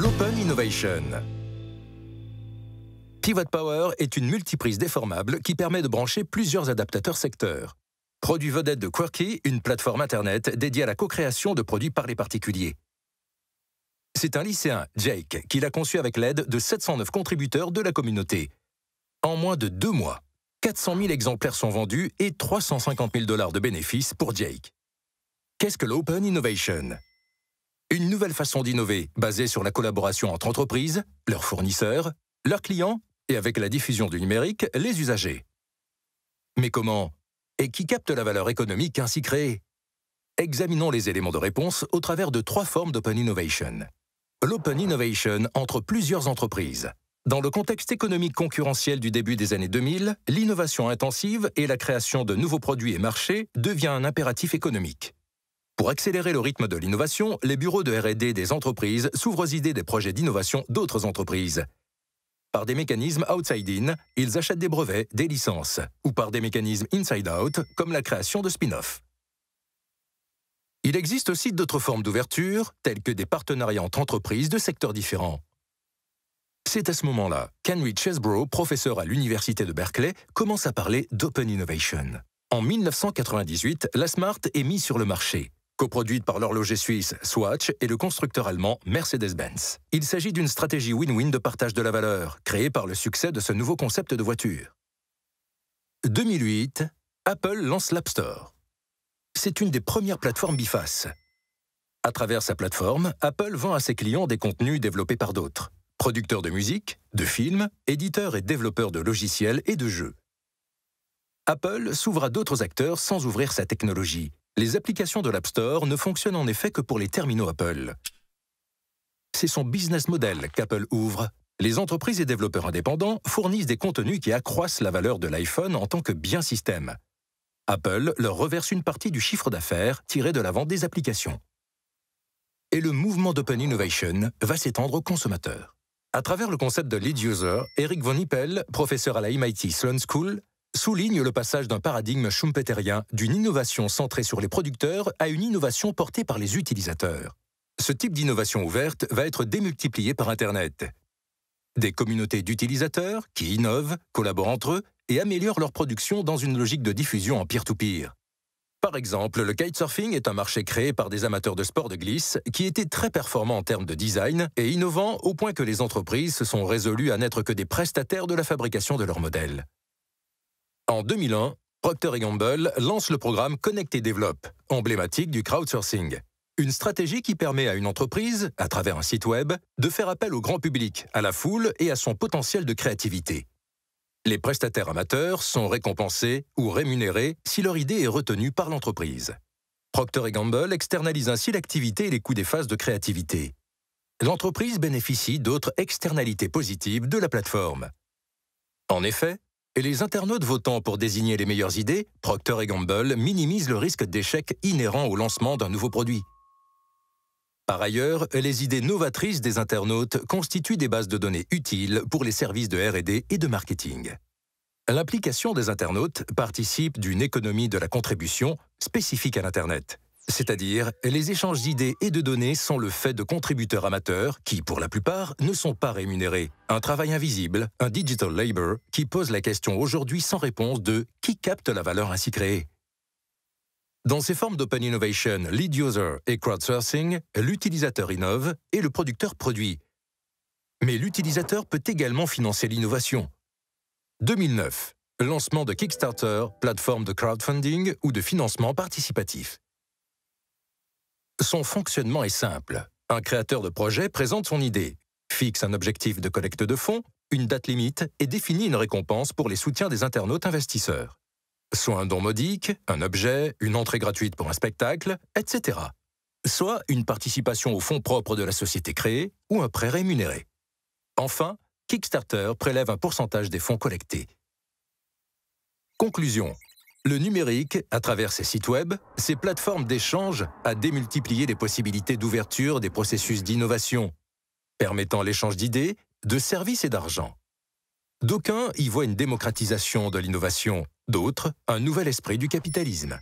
l'Open Innovation. Pivot Power est une multiprise déformable qui permet de brancher plusieurs adaptateurs secteurs. Produit vedette de Quirky, une plateforme Internet dédiée à la co-création de produits par les particuliers. C'est un lycéen, Jake, qui l'a conçu avec l'aide de 709 contributeurs de la communauté. En moins de deux mois, 400 000 exemplaires sont vendus et 350 000 dollars de bénéfices pour Jake. Qu'est-ce que l'Open Innovation une nouvelle façon d'innover, basée sur la collaboration entre entreprises, leurs fournisseurs, leurs clients et avec la diffusion du numérique, les usagers. Mais comment Et qui capte la valeur économique ainsi créée Examinons les éléments de réponse au travers de trois formes d'open innovation. L'open innovation entre plusieurs entreprises. Dans le contexte économique concurrentiel du début des années 2000, l'innovation intensive et la création de nouveaux produits et marchés devient un impératif économique. Pour accélérer le rythme de l'innovation, les bureaux de RD des entreprises s'ouvrent aux idées des projets d'innovation d'autres entreprises. Par des mécanismes outside-in, ils achètent des brevets, des licences, ou par des mécanismes inside-out, comme la création de spin-off. Il existe aussi d'autres formes d'ouverture, telles que des partenariats entre entreprises de secteurs différents. C'est à ce moment-là qu'Henry Chesbrough, professeur à l'Université de Berkeley, commence à parler d'Open Innovation. En 1998, la Smart est mise sur le marché coproduite par l'horloger suisse Swatch et le constructeur allemand Mercedes-Benz. Il s'agit d'une stratégie win-win de partage de la valeur, créée par le succès de ce nouveau concept de voiture. 2008, Apple lance l'App Store. C'est une des premières plateformes biface. À travers sa plateforme, Apple vend à ses clients des contenus développés par d'autres, producteurs de musique, de films, éditeurs et développeurs de logiciels et de jeux. Apple s'ouvre à d'autres acteurs sans ouvrir sa technologie, les applications de l'App Store ne fonctionnent en effet que pour les terminaux Apple. C'est son business model qu'Apple ouvre. Les entreprises et développeurs indépendants fournissent des contenus qui accroissent la valeur de l'iPhone en tant que bien système. Apple leur reverse une partie du chiffre d'affaires tiré de la vente des applications. Et le mouvement d'Open Innovation va s'étendre aux consommateurs. À travers le concept de lead user, Eric von Hippel, professeur à la MIT Sloan School, souligne le passage d'un paradigme schumpeterien, d'une innovation centrée sur les producteurs à une innovation portée par les utilisateurs. Ce type d'innovation ouverte va être démultiplié par Internet. Des communautés d'utilisateurs qui innovent, collaborent entre eux et améliorent leur production dans une logique de diffusion en peer-to-peer. Par exemple, le kitesurfing est un marché créé par des amateurs de sport de glisse qui étaient très performants en termes de design et innovants au point que les entreprises se sont résolues à n'être que des prestataires de la fabrication de leurs modèles. En 2001, Procter Gamble lance le programme Connect et Develop, emblématique du crowdsourcing. Une stratégie qui permet à une entreprise, à travers un site web, de faire appel au grand public, à la foule et à son potentiel de créativité. Les prestataires amateurs sont récompensés ou rémunérés si leur idée est retenue par l'entreprise. Procter Gamble externalise ainsi l'activité et les coûts des phases de créativité. L'entreprise bénéficie d'autres externalités positives de la plateforme. En effet, et les internautes votant pour désigner les meilleures idées, Procter Gamble minimise le risque d'échec inhérent au lancement d'un nouveau produit. Par ailleurs, les idées novatrices des internautes constituent des bases de données utiles pour les services de R&D et de marketing. L'implication des internautes participe d'une économie de la contribution spécifique à l'Internet c'est-à-dire les échanges d'idées et de données sont le fait de contributeurs amateurs qui, pour la plupart, ne sont pas rémunérés. Un travail invisible, un digital labor, qui pose la question aujourd'hui sans réponse de qui capte la valeur ainsi créée. Dans ces formes d'open innovation, lead user et crowdsourcing, l'utilisateur innove et le producteur produit. Mais l'utilisateur peut également financer l'innovation. 2009, lancement de Kickstarter, plateforme de crowdfunding ou de financement participatif. Son fonctionnement est simple. Un créateur de projet présente son idée, fixe un objectif de collecte de fonds, une date limite et définit une récompense pour les soutiens des internautes investisseurs. Soit un don modique, un objet, une entrée gratuite pour un spectacle, etc. Soit une participation aux fonds propres de la société créée ou un prêt rémunéré. Enfin, Kickstarter prélève un pourcentage des fonds collectés. Conclusion. Le numérique, à travers ses sites web, ses plateformes d'échange, a démultiplié les possibilités d'ouverture des processus d'innovation, permettant l'échange d'idées, de services et d'argent. D'aucuns y voient une démocratisation de l'innovation, d'autres un nouvel esprit du capitalisme.